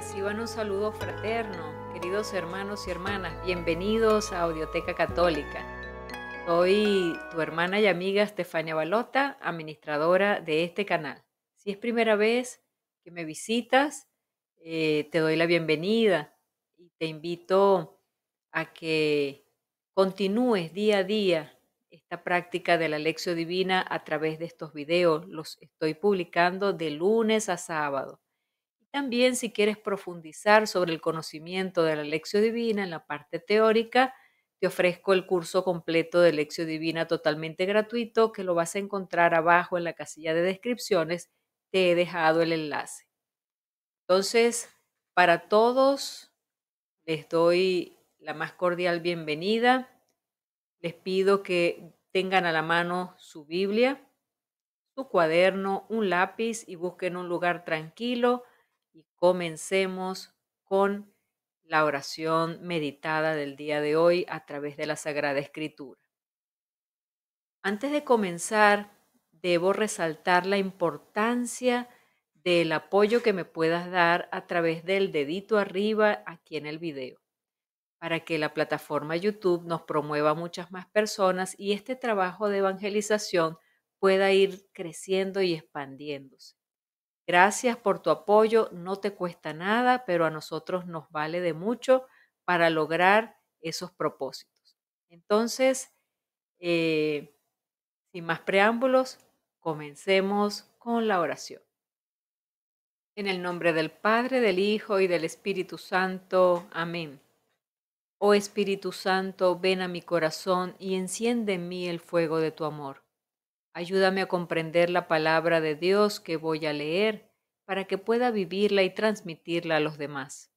Reciban un saludo fraterno, queridos hermanos y hermanas. Bienvenidos a Audioteca Católica. Soy tu hermana y amiga Estefania Balota, administradora de este canal. Si es primera vez que me visitas, eh, te doy la bienvenida y te invito a que continúes día a día esta práctica de la lección divina a través de estos videos. Los estoy publicando de lunes a sábado. También si quieres profundizar sobre el conocimiento de la lección divina en la parte teórica, te ofrezco el curso completo de lección divina totalmente gratuito que lo vas a encontrar abajo en la casilla de descripciones. Te he dejado el enlace. Entonces, para todos, les doy la más cordial bienvenida. Les pido que tengan a la mano su Biblia, su cuaderno, un lápiz y busquen un lugar tranquilo y comencemos con la oración meditada del día de hoy a través de la Sagrada Escritura. Antes de comenzar, debo resaltar la importancia del apoyo que me puedas dar a través del dedito arriba aquí en el video, para que la plataforma YouTube nos promueva a muchas más personas y este trabajo de evangelización pueda ir creciendo y expandiéndose. Gracias por tu apoyo, no te cuesta nada, pero a nosotros nos vale de mucho para lograr esos propósitos. Entonces, eh, sin más preámbulos, comencemos con la oración. En el nombre del Padre, del Hijo y del Espíritu Santo. Amén. Oh Espíritu Santo, ven a mi corazón y enciende en mí el fuego de tu amor. Ayúdame a comprender la palabra de Dios que voy a leer para que pueda vivirla y transmitirla a los demás.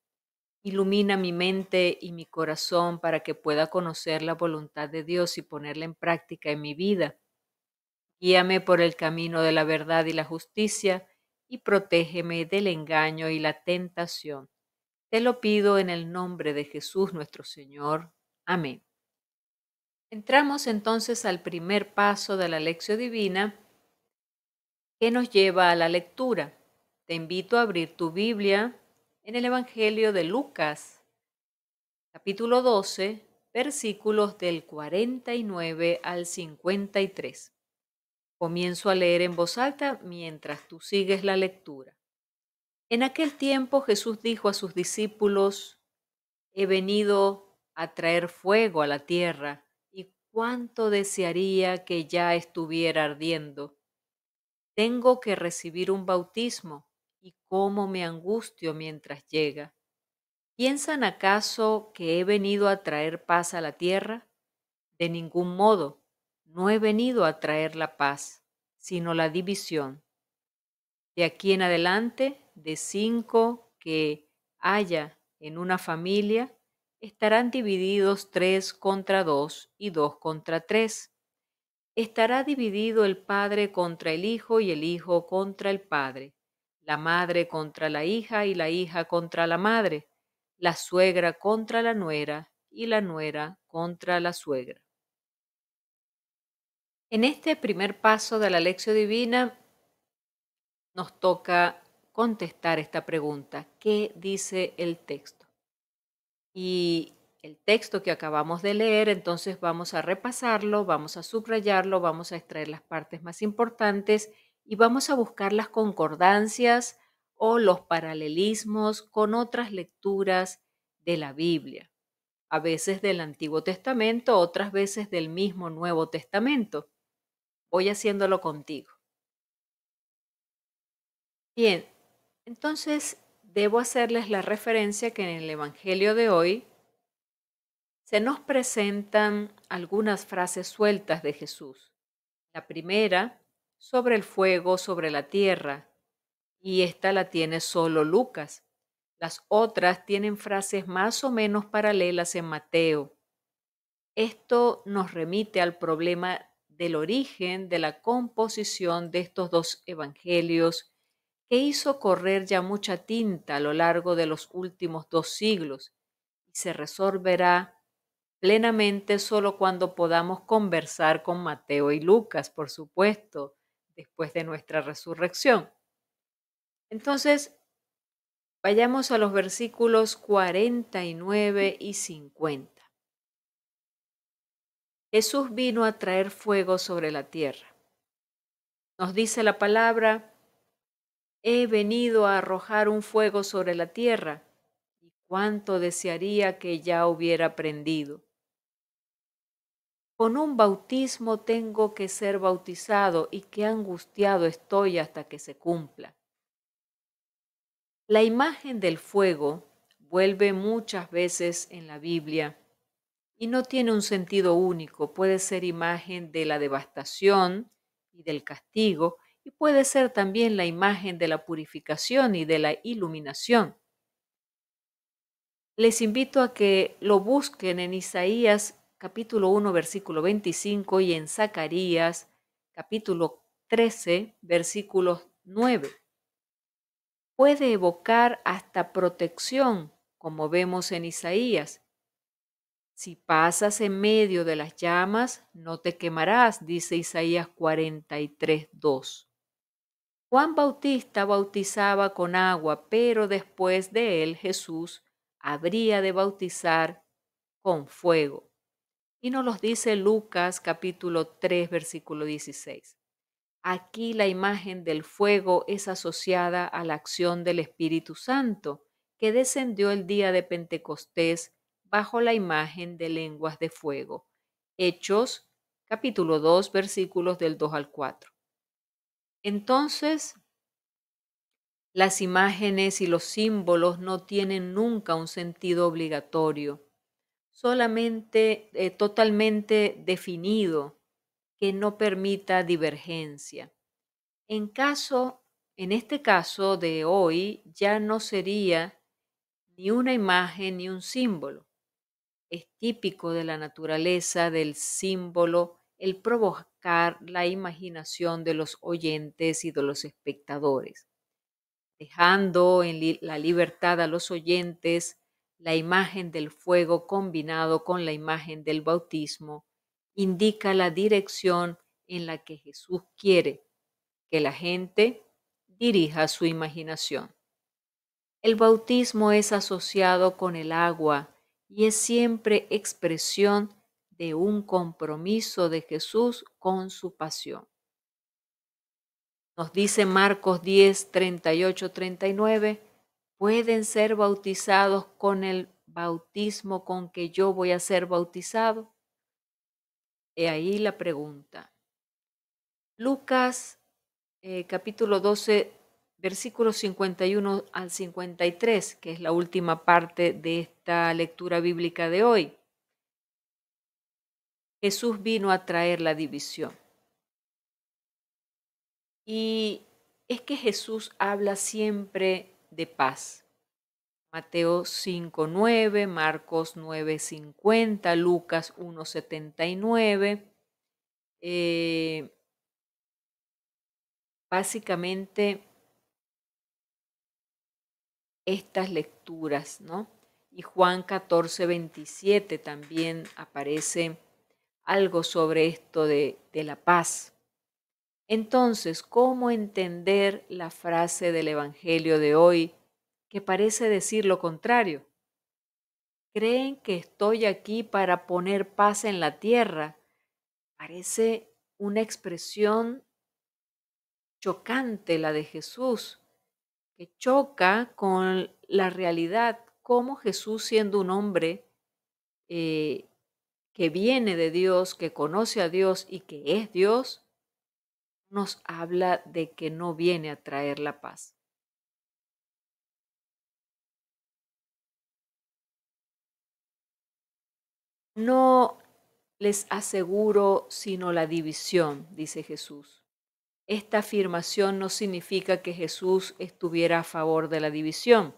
Ilumina mi mente y mi corazón para que pueda conocer la voluntad de Dios y ponerla en práctica en mi vida. Guíame por el camino de la verdad y la justicia y protégeme del engaño y la tentación. Te lo pido en el nombre de Jesús nuestro Señor. Amén. Entramos entonces al primer paso de la lección divina que nos lleva a la lectura. Te invito a abrir tu Biblia en el Evangelio de Lucas, capítulo 12, versículos del 49 al 53. Comienzo a leer en voz alta mientras tú sigues la lectura. En aquel tiempo Jesús dijo a sus discípulos, He venido a traer fuego a la tierra cuánto desearía que ya estuviera ardiendo. Tengo que recibir un bautismo y cómo me angustio mientras llega. ¿Piensan acaso que he venido a traer paz a la tierra? De ningún modo, no he venido a traer la paz, sino la división. De aquí en adelante, de cinco que haya en una familia, estarán divididos tres contra dos y dos contra tres. Estará dividido el padre contra el hijo y el hijo contra el padre, la madre contra la hija y la hija contra la madre, la suegra contra la nuera y la nuera contra la suegra. En este primer paso de la lección divina nos toca contestar esta pregunta. ¿Qué dice el texto? y el texto que acabamos de leer, entonces vamos a repasarlo, vamos a subrayarlo, vamos a extraer las partes más importantes y vamos a buscar las concordancias o los paralelismos con otras lecturas de la Biblia, a veces del Antiguo Testamento, otras veces del mismo Nuevo Testamento. Voy haciéndolo contigo. Bien, entonces debo hacerles la referencia que en el Evangelio de hoy se nos presentan algunas frases sueltas de Jesús. La primera, sobre el fuego, sobre la tierra, y esta la tiene solo Lucas. Las otras tienen frases más o menos paralelas en Mateo. Esto nos remite al problema del origen de la composición de estos dos evangelios e hizo correr ya mucha tinta a lo largo de los últimos dos siglos y se resolverá plenamente solo cuando podamos conversar con Mateo y Lucas, por supuesto, después de nuestra resurrección. Entonces, vayamos a los versículos 49 y 50. Jesús vino a traer fuego sobre la tierra. Nos dice la palabra, he venido a arrojar un fuego sobre la tierra, y cuánto desearía que ya hubiera prendido. Con un bautismo tengo que ser bautizado y qué angustiado estoy hasta que se cumpla. La imagen del fuego vuelve muchas veces en la Biblia y no tiene un sentido único, puede ser imagen de la devastación y del castigo, y puede ser también la imagen de la purificación y de la iluminación. Les invito a que lo busquen en Isaías capítulo 1 versículo 25 y en Zacarías capítulo 13 versículo 9. Puede evocar hasta protección, como vemos en Isaías. Si pasas en medio de las llamas, no te quemarás, dice Isaías 43, 2. Juan Bautista bautizaba con agua, pero después de él Jesús habría de bautizar con fuego. Y nos los dice Lucas capítulo 3 versículo 16. Aquí la imagen del fuego es asociada a la acción del Espíritu Santo, que descendió el día de Pentecostés bajo la imagen de lenguas de fuego. Hechos capítulo 2 versículos del 2 al 4. Entonces, las imágenes y los símbolos no tienen nunca un sentido obligatorio, solamente eh, totalmente definido, que no permita divergencia. En caso, en este caso de hoy, ya no sería ni una imagen ni un símbolo. Es típico de la naturaleza del símbolo el provocar la imaginación de los oyentes y de los espectadores, dejando en la libertad a los oyentes la imagen del fuego combinado con la imagen del bautismo, indica la dirección en la que Jesús quiere que la gente dirija su imaginación. El bautismo es asociado con el agua y es siempre expresión de un compromiso de Jesús con su pasión. Nos dice Marcos 10, 38, 39, pueden ser bautizados con el bautismo con que yo voy a ser bautizado. He ahí la pregunta. Lucas eh, capítulo 12, versículos 51 al 53, que es la última parte de esta lectura bíblica de hoy. Jesús vino a traer la división. Y es que Jesús habla siempre de paz. Mateo 5.9, Marcos 9.50, Lucas 1.79. Eh, básicamente estas lecturas, ¿no? Y Juan 14.27 también aparece algo sobre esto de, la paz. Entonces, ¿cómo entender la frase del Evangelio de hoy que parece decir lo contrario? ¿Creen que estoy aquí para poner paz en la tierra? Parece una expresión chocante la de Jesús, que choca con la realidad, cómo Jesús siendo un hombre eh, que viene de Dios, que conoce a Dios y que es Dios, nos habla de que no viene a traer la paz. No les aseguro sino la división, dice Jesús. Esta afirmación no significa que Jesús estuviera a favor de la división.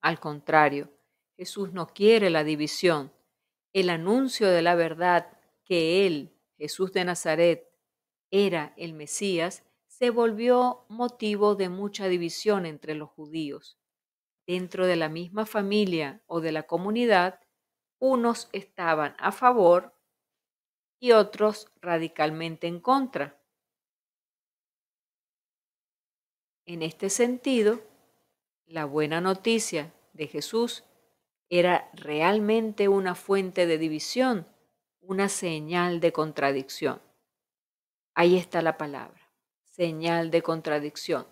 Al contrario, Jesús no quiere la división, el anuncio de la verdad que él, Jesús de Nazaret, era el Mesías, se volvió motivo de mucha división entre los judíos. Dentro de la misma familia o de la comunidad, unos estaban a favor y otros radicalmente en contra. En este sentido, la buena noticia de Jesús era realmente una fuente de división, una señal de contradicción. Ahí está la palabra, señal de contradicción.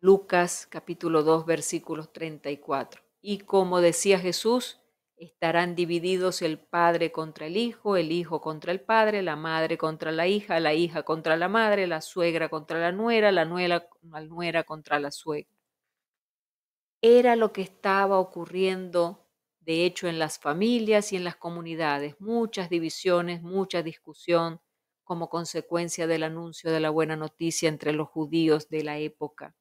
Lucas capítulo 2 versículos 34. Y como decía Jesús, estarán divididos el padre contra el hijo, el hijo contra el padre, la madre contra la hija, la hija contra la madre, la suegra contra la nuera, la nuera, la nuera contra la suegra era lo que estaba ocurriendo, de hecho, en las familias y en las comunidades. Muchas divisiones, mucha discusión como consecuencia del anuncio de la buena noticia entre los judíos de la época.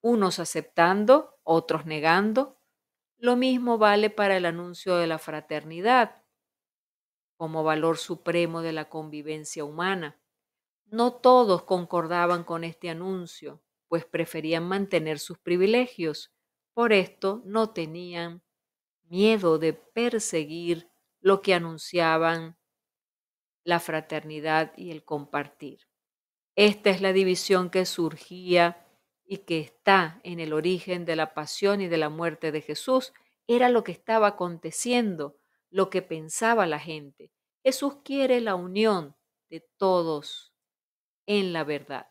Unos aceptando, otros negando. Lo mismo vale para el anuncio de la fraternidad como valor supremo de la convivencia humana. No todos concordaban con este anuncio, pues preferían mantener sus privilegios por esto no tenían miedo de perseguir lo que anunciaban la fraternidad y el compartir. Esta es la división que surgía y que está en el origen de la pasión y de la muerte de Jesús. Era lo que estaba aconteciendo, lo que pensaba la gente. Jesús quiere la unión de todos en la verdad.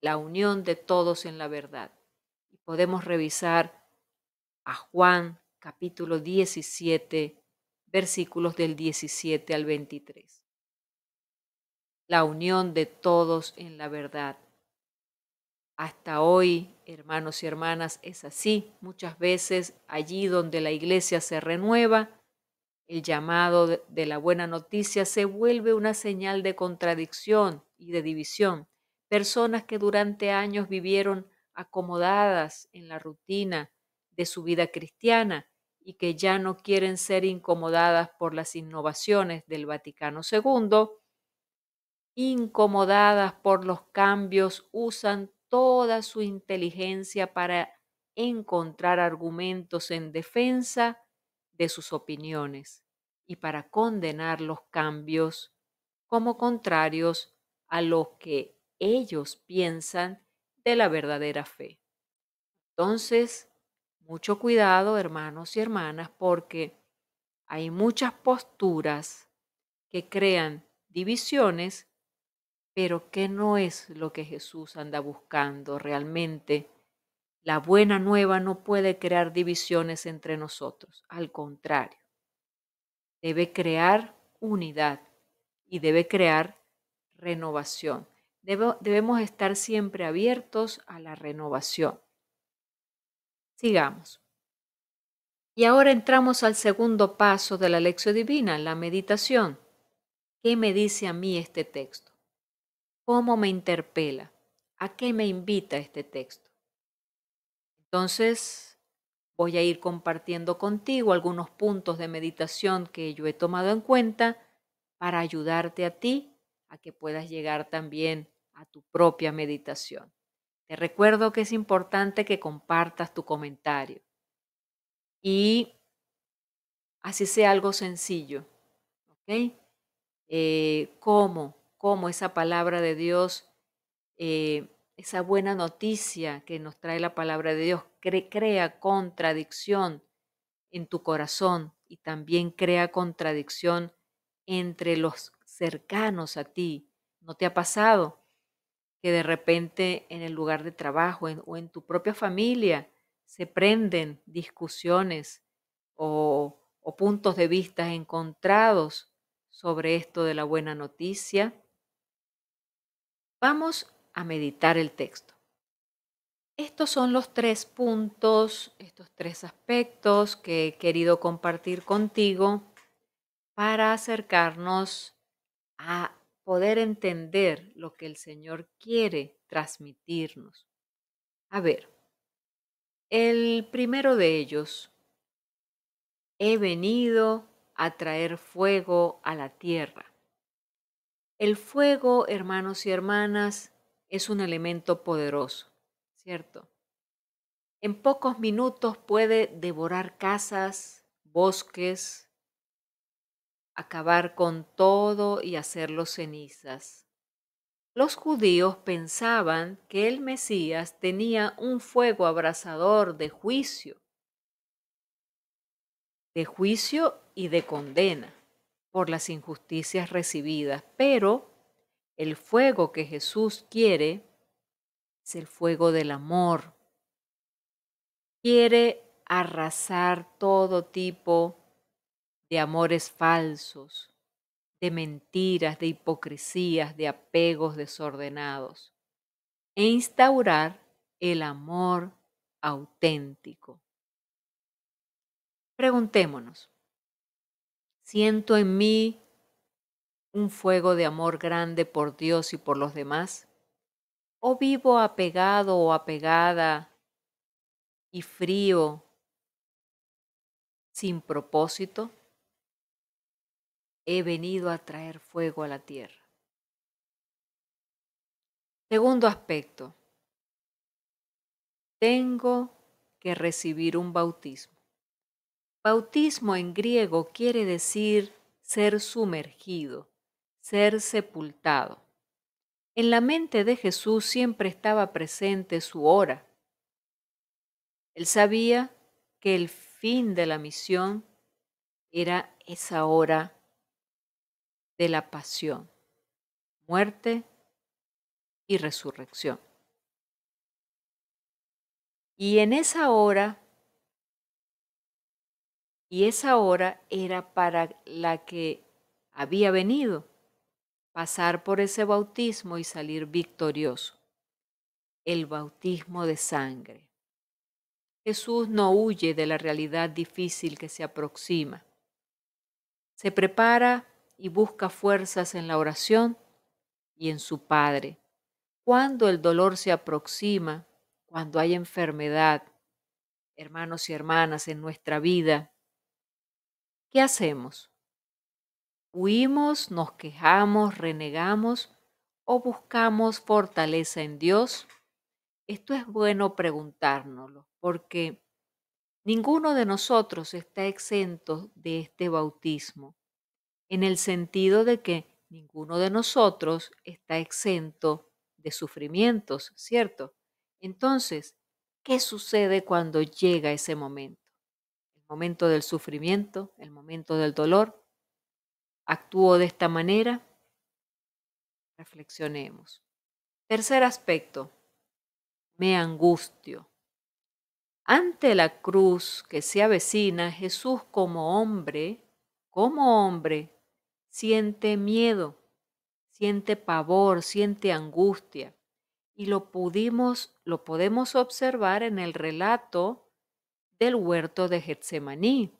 La unión de todos en la verdad podemos revisar a Juan capítulo 17, versículos del 17 al 23. La unión de todos en la verdad. Hasta hoy, hermanos y hermanas, es así. Muchas veces allí donde la iglesia se renueva, el llamado de la buena noticia se vuelve una señal de contradicción y de división. Personas que durante años vivieron acomodadas en la rutina de su vida cristiana y que ya no quieren ser incomodadas por las innovaciones del Vaticano II, incomodadas por los cambios, usan toda su inteligencia para encontrar argumentos en defensa de sus opiniones y para condenar los cambios como contrarios a lo que ellos piensan de la verdadera fe. Entonces, mucho cuidado, hermanos y hermanas, porque hay muchas posturas que crean divisiones, pero que no es lo que Jesús anda buscando realmente. La buena nueva no puede crear divisiones entre nosotros, al contrario, debe crear unidad y debe crear renovación debemos estar siempre abiertos a la renovación. Sigamos. Y ahora entramos al segundo paso de la lección divina, la meditación. ¿Qué me dice a mí este texto? ¿Cómo me interpela? ¿A qué me invita este texto? Entonces, voy a ir compartiendo contigo algunos puntos de meditación que yo he tomado en cuenta para ayudarte a ti a que puedas llegar también a tu propia meditación. Te recuerdo que es importante que compartas tu comentario y así sea algo sencillo. ¿Ok? Eh, ¿Cómo? ¿Cómo esa palabra de Dios, eh, esa buena noticia que nos trae la palabra de Dios, crea contradicción en tu corazón y también crea contradicción entre los cercanos a ti? ¿No te ha pasado? de repente en el lugar de trabajo o en tu propia familia se prenden discusiones o, o puntos de vista encontrados sobre esto de la buena noticia, vamos a meditar el texto. Estos son los tres puntos, estos tres aspectos que he querido compartir contigo para acercarnos a poder entender lo que el Señor quiere transmitirnos. A ver, el primero de ellos, he venido a traer fuego a la tierra. El fuego, hermanos y hermanas, es un elemento poderoso, ¿cierto? En pocos minutos puede devorar casas, bosques, acabar con todo y hacerlo cenizas. Los judíos pensaban que el Mesías tenía un fuego abrasador de juicio, de juicio y de condena por las injusticias recibidas, pero el fuego que Jesús quiere es el fuego del amor. Quiere arrasar todo tipo de amores falsos, de mentiras, de hipocresías, de apegos desordenados, e instaurar el amor auténtico. Preguntémonos, ¿siento en mí un fuego de amor grande por Dios y por los demás? ¿O vivo apegado o apegada y frío sin propósito? he venido a traer fuego a la tierra. Segundo aspecto, tengo que recibir un bautismo. Bautismo en griego quiere decir ser sumergido, ser sepultado. En la mente de Jesús siempre estaba presente su hora. Él sabía que el fin de la misión era esa hora de la pasión, muerte y resurrección. Y en esa hora, y esa hora era para la que había venido, pasar por ese bautismo y salir victorioso, el bautismo de sangre. Jesús no huye de la realidad difícil que se aproxima. Se prepara y busca fuerzas en la oración y en su Padre. Cuando el dolor se aproxima, cuando hay enfermedad, hermanos y hermanas, en nuestra vida, ¿qué hacemos? ¿Huimos, nos quejamos, renegamos o buscamos fortaleza en Dios? Esto es bueno preguntárnoslo porque ninguno de nosotros está exento de este bautismo en el sentido de que ninguno de nosotros está exento de sufrimientos, ¿cierto? Entonces, ¿qué sucede cuando llega ese momento? El momento del sufrimiento, el momento del dolor. ¿Actúo de esta manera? Reflexionemos. Tercer aspecto, me angustio. Ante la cruz que se avecina, Jesús como hombre, como hombre, siente miedo, siente pavor, siente angustia. Y lo pudimos, lo podemos observar en el relato del huerto de Getsemaní,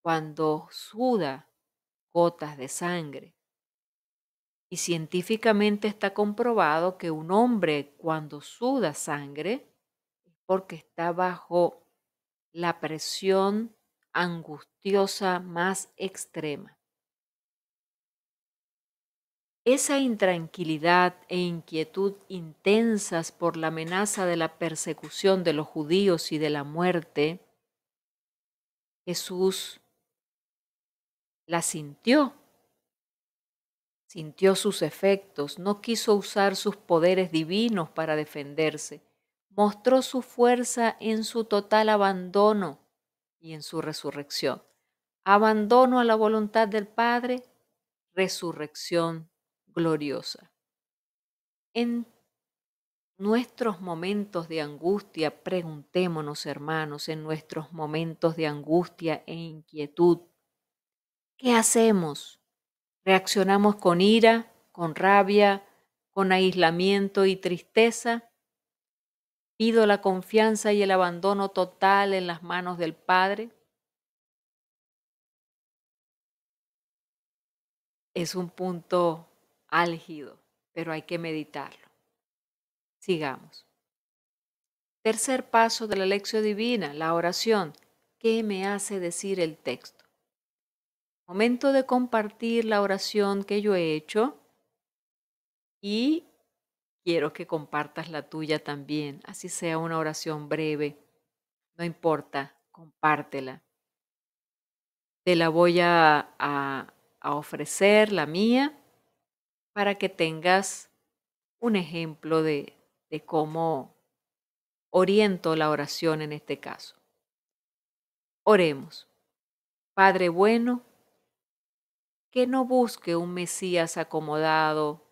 cuando suda gotas de sangre. Y científicamente está comprobado que un hombre cuando suda sangre es porque está bajo la presión angustiosa más extrema. Esa intranquilidad e inquietud intensas por la amenaza de la persecución de los judíos y de la muerte, Jesús la sintió, sintió sus efectos, no quiso usar sus poderes divinos para defenderse, mostró su fuerza en su total abandono y en su resurrección. Abandono a la voluntad del Padre, resurrección gloriosa. En nuestros momentos de angustia, preguntémonos hermanos, en nuestros momentos de angustia e inquietud, ¿qué hacemos? ¿Reaccionamos con ira, con rabia, con aislamiento y tristeza? Pido la confianza y el abandono total en las manos del Padre. Es un punto álgido, pero hay que meditarlo. Sigamos. Tercer paso de la lección divina, la oración. ¿Qué me hace decir el texto? Momento de compartir la oración que yo he hecho y quiero que compartas la tuya también, así sea una oración breve. No importa, compártela. Te la voy a ofrecer, la mía, para que tengas un ejemplo de, de cómo oriento la oración en este caso. Oremos. Padre bueno, que no busque un Mesías acomodado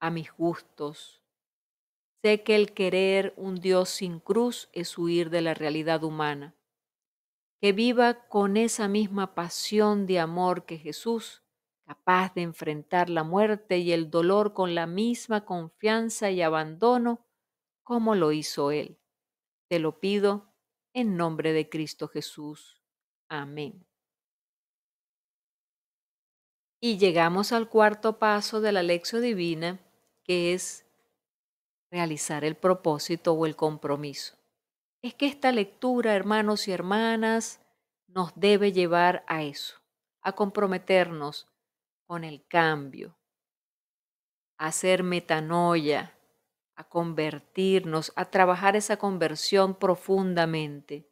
a mis gustos. Sé que el querer un Dios sin cruz es huir de la realidad humana. Que viva con esa misma pasión de amor que Jesús capaz de enfrentar la muerte y el dolor con la misma confianza y abandono como lo hizo Él. Te lo pido en nombre de Cristo Jesús. Amén. Y llegamos al cuarto paso de la lección divina, que es realizar el propósito o el compromiso. Es que esta lectura, hermanos y hermanas, nos debe llevar a eso, a comprometernos el cambio, hacer metanoia, a convertirnos, a trabajar esa conversión profundamente.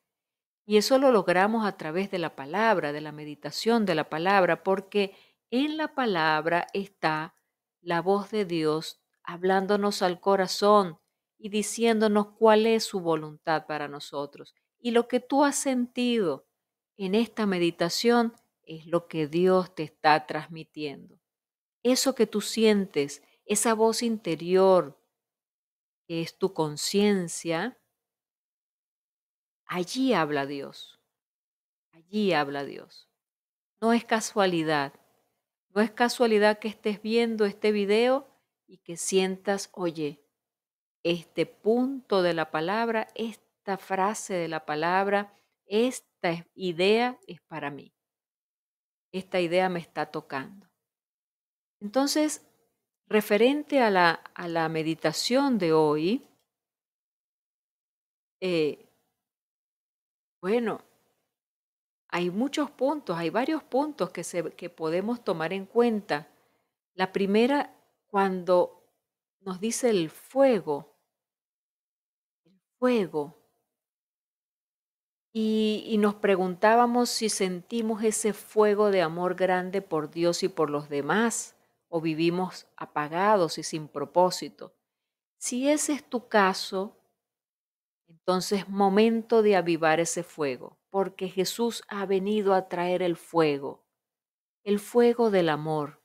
Y eso lo logramos a través de la palabra, de la meditación de la palabra, porque en la palabra está la voz de Dios hablándonos al corazón y diciéndonos cuál es su voluntad para nosotros. Y lo que tú has sentido en esta meditación es lo que Dios te está transmitiendo. Eso que tú sientes, esa voz interior que es tu conciencia, allí habla Dios. Allí habla Dios. No es casualidad. No es casualidad que estés viendo este video y que sientas, oye, este punto de la palabra, esta frase de la palabra, esta idea es para mí esta idea me está tocando. Entonces, referente a la, a la meditación de hoy, eh, bueno, hay muchos puntos, hay varios puntos que, se, que podemos tomar en cuenta. La primera, cuando nos dice el fuego, el fuego, y, nos preguntábamos si sentimos ese fuego de amor grande por Dios y por los demás, o vivimos apagados y sin propósito. Si ese es tu caso, entonces momento de avivar ese fuego, porque Jesús ha venido a traer el fuego, el fuego del amor.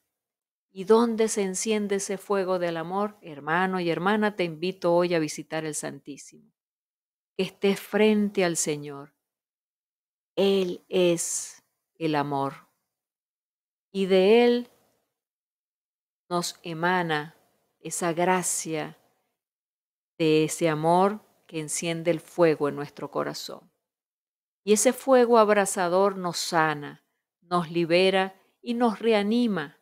¿Y dónde se enciende ese fuego del amor? Hermano y hermana, te invito hoy a visitar el Santísimo. Que estés frente al Señor él es el amor y de Él nos emana esa gracia de ese amor que enciende el fuego en nuestro corazón. Y ese fuego abrasador nos sana, nos libera y nos reanima.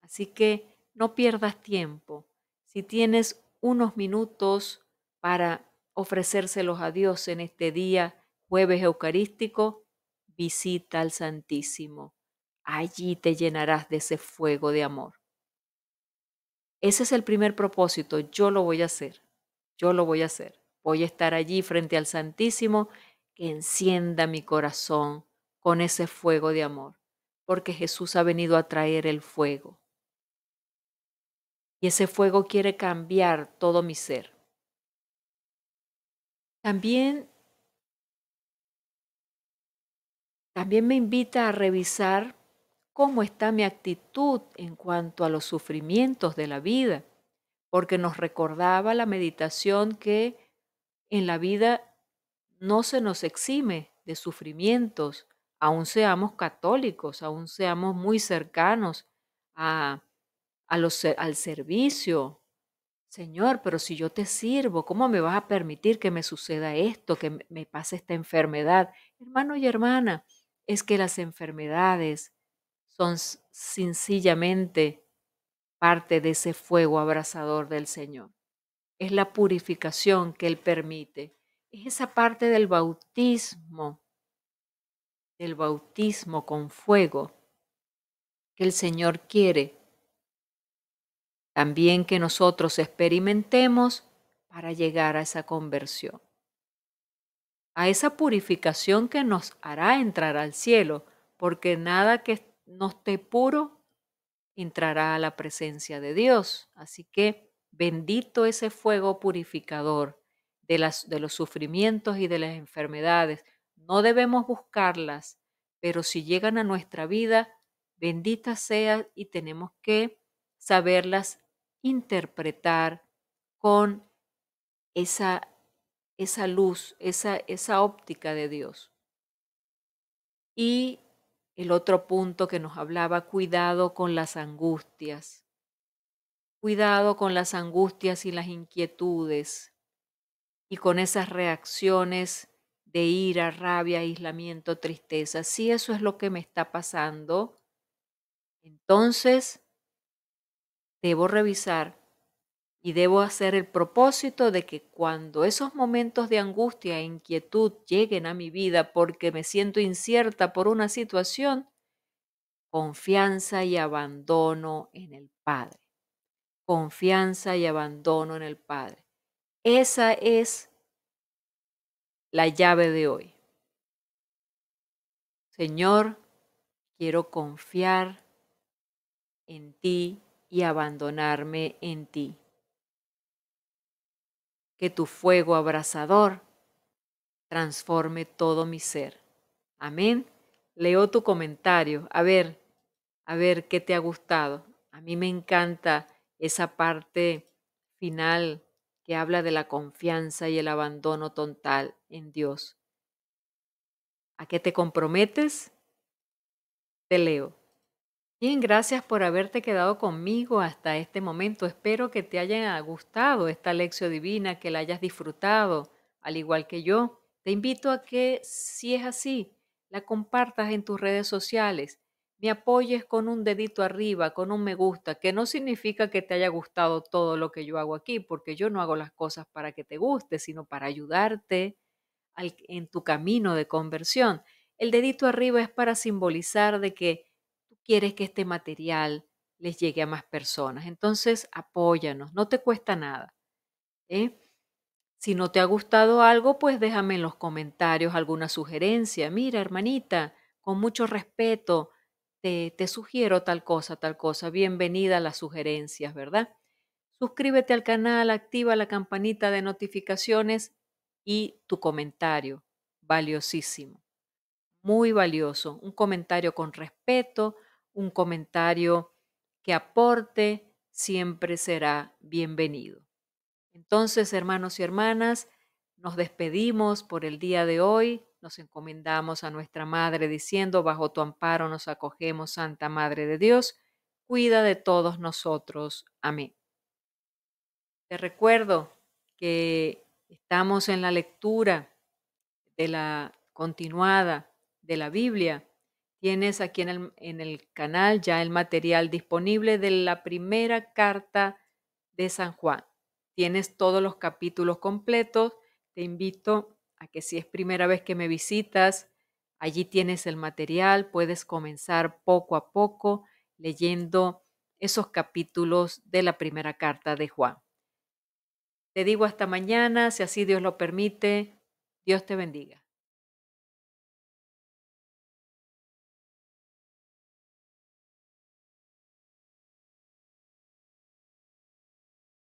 Así que no pierdas tiempo. Si tienes unos minutos para ofrecérselos a Dios en este día, Jueves Eucarístico, visita al Santísimo. Allí te llenarás de ese fuego de amor. Ese es el primer propósito. Yo lo voy a hacer. Yo lo voy a hacer. Voy a estar allí frente al Santísimo que encienda mi corazón con ese fuego de amor, porque Jesús ha venido a traer el fuego. Y ese fuego quiere cambiar todo mi ser. También También me invita a revisar cómo está mi actitud en cuanto a los sufrimientos de la vida, porque nos recordaba la meditación que en la vida no se nos exime de sufrimientos, aún seamos católicos, aún seamos muy cercanos a, al servicio. Señor, pero si yo te sirvo, ¿cómo me vas a permitir que me suceda esto, que me pase esta enfermedad? Hermano y hermana, es que las enfermedades son sencillamente parte de ese fuego abrasador del Señor. Es la purificación que Él permite. Es esa parte del bautismo, del bautismo con fuego que el Señor quiere. También que nosotros experimentemos para llegar a esa conversión a esa purificación que nos hará entrar al cielo, porque nada que no esté puro entrará a la presencia de Dios. Así que bendito ese fuego purificador de, las, de los sufrimientos y de las enfermedades. No debemos buscarlas, pero si llegan a nuestra vida, bendita sea y tenemos que saberlas interpretar con esa esa luz, esa, esa óptica de Dios. Y el otro punto que nos hablaba, cuidado con las angustias. Cuidado con las angustias y las inquietudes y con esas reacciones de ira, rabia, aislamiento, tristeza. Si eso es lo que me está pasando, entonces debo revisar y debo hacer el propósito de que cuando esos momentos de angustia e inquietud lleguen a mi vida porque me siento incierta por una situación, confianza y abandono en el Padre. Confianza y abandono en el Padre. Esa es la llave de hoy. Señor, quiero confiar en ti y abandonarme en ti que tu fuego abrasador transforme todo mi ser. Amén. Leo tu comentario. A ver, a ver qué te ha gustado. A mí me encanta esa parte final que habla de la confianza y el abandono total en Dios. ¿A qué te comprometes? Te leo. Bien, gracias por haberte quedado conmigo hasta este momento. Espero que te haya gustado esta lección divina, que la hayas disfrutado, al igual que yo. Te invito a que, si es así, la compartas en tus redes sociales, me apoyes con un dedito arriba, con un me gusta, que no significa que te haya gustado todo lo que yo hago aquí, porque yo no hago las cosas para que te guste, sino para ayudarte en tu camino de conversión. El dedito arriba es para simbolizar de que quieres que este material les llegue a más personas. Entonces, apóyanos, no te cuesta nada. ¿eh? Si no te ha gustado algo, pues déjame en los comentarios alguna sugerencia. Mira, hermanita, con mucho respeto, te, te sugiero tal cosa, tal cosa. Bienvenida a las sugerencias, ¿verdad? Suscríbete al canal, activa la campanita de notificaciones y tu comentario, valiosísimo, muy valioso, un comentario con respeto un comentario que aporte siempre será bienvenido. Entonces, hermanos y hermanas, nos despedimos por el día de hoy, nos encomendamos a nuestra Madre diciendo, bajo tu amparo nos acogemos, Santa Madre de Dios, cuida de todos nosotros. Amén. Te recuerdo que estamos en la lectura de la continuada de la Biblia Tienes aquí en el, en el canal ya el material disponible de la primera carta de San Juan. Tienes todos los capítulos completos. Te invito a que si es primera vez que me visitas, allí tienes el material. Puedes comenzar poco a poco leyendo esos capítulos de la primera carta de Juan. Te digo hasta mañana, si así Dios lo permite. Dios te bendiga.